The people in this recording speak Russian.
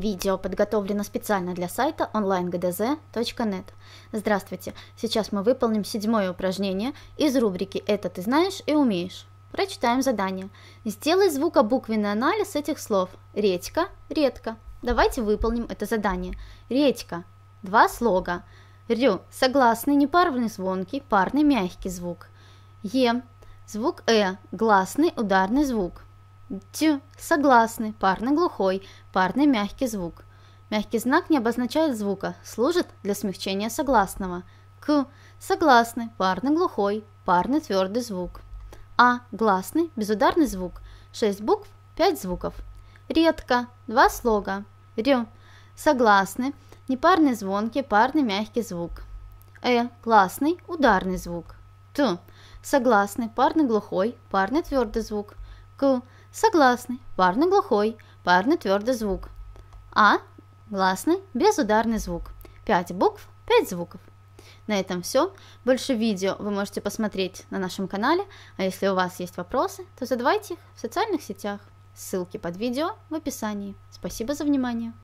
Видео подготовлено специально для сайта onlinegdz.net. Здравствуйте! Сейчас мы выполним седьмое упражнение из рубрики «Это ты знаешь и умеешь». Прочитаем задание. Сделай звукобуквенный анализ этих слов. Редька, редко. Давайте выполним это задание. Редька. Два слога. Рю. Согласный, непарный звонкий, парный, мягкий звук. Е. Звук Э. Гласный, ударный звук дю согласный, парный глухой, парный мягкий звук. Мягкий знак не обозначает звука, служит для смягчения согласного. К – согласный, парный глухой, парный твердый звук. А – гласный, безударный звук. 6 букв, 5 звуков. Редко – два слога. Р – согласный, непарный звонкий, парный мягкий звук. Э – гласный, ударный звук. Т – согласный, парный глухой, парный твердый звук. К. Согласный, парный глухой, парный твердый звук. А. Гласный, безударный звук. Пять букв, пять звуков. На этом все. Больше видео вы можете посмотреть на нашем канале, а если у вас есть вопросы, то задавайте их в социальных сетях. Ссылки под видео в описании. Спасибо за внимание.